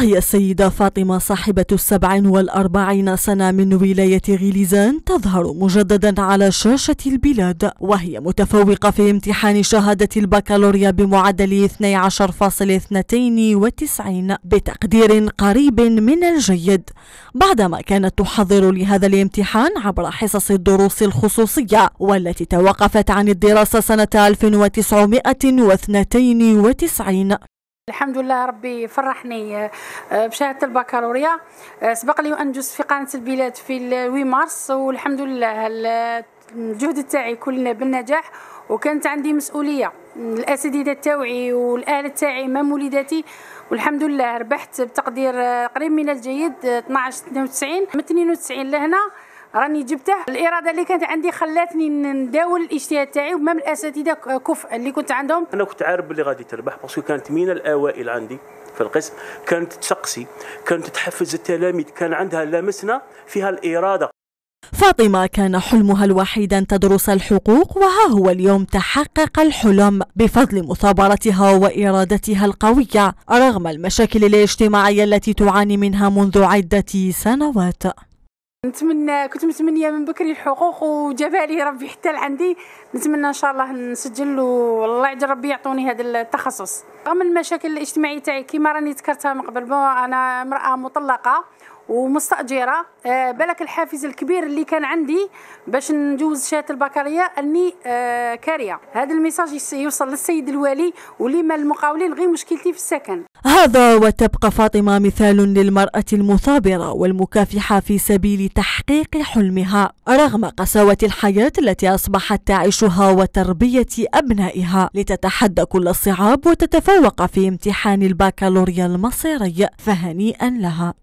هي السيدة فاطمة صاحبة السبع والأربعين سنة من ولاية غليزان تظهر مجددا على شاشة البلاد وهي متفوقة في امتحان شهادة البكالوريا بمعدل 12.92 بتقدير قريب من الجيد بعدما كانت تحضر لهذا الامتحان عبر حصص الدروس الخصوصية والتي توقفت عن الدراسة سنة 1992 الحمد لله ربي فرحني آه، آه، بشهاده البكالوريا آه، سبق لي ان جزت في قناه البلاد في 8 مارس والحمد لله الجهد تاعي كلنا بالنجاح وكانت عندي مسؤوليه الاساتذه تاوعي والاهل تاعي ما وليداتي والحمد لله ربحت بتقدير قريب من الجيد 12 92 من 92 لهنا راني جبته الاراده اللي كانت عندي خلاتني نداول الاجتهاد تاعي ومام الاساتذه كفء اللي كنت عندهم انا كنت عارف باللي غادي تربح باسكو كانت من الاوائل عندي في القسم كانت تسقسي كانت تحفز التلاميذ كان عندها لامسنا فيها الاراده فاطمة كان حلمها الوحيد أن تدرس الحقوق وها هو اليوم تحقق الحلم بفضل مثابرتها وإرادتها القوية رغم المشاكل الاجتماعية التي تعاني منها منذ عدة سنوات نتمنى كنت متمنيه من بكري الحقوق وجابها لي ربي حتى لعندي نتمنى ان شاء الله نسجل والله يعجل ربي يعطوني هذا التخصص رغم المشاكل الاجتماعيه تاعي كيما راني ذكرتها من قبل انا امراه مطلقه ومستاجره آه، بالك الحافز الكبير اللي كان عندي باش نجوز شهاده البكالوريا اني آه، كاريه هذا الميساج يوصل للسيد الوالي ولما المقاولين غير مشكلتي في السكن هذا وتبقى فاطمه مثال للمراه المثابره والمكافحه في سبيل تحقيق حلمها رغم قساوه الحياه التي اصبحت تعيشها وتربيه ابنائها لتتحدى كل الصعاب وتتفوق في امتحان البكالوريا المصيري فهنيئا لها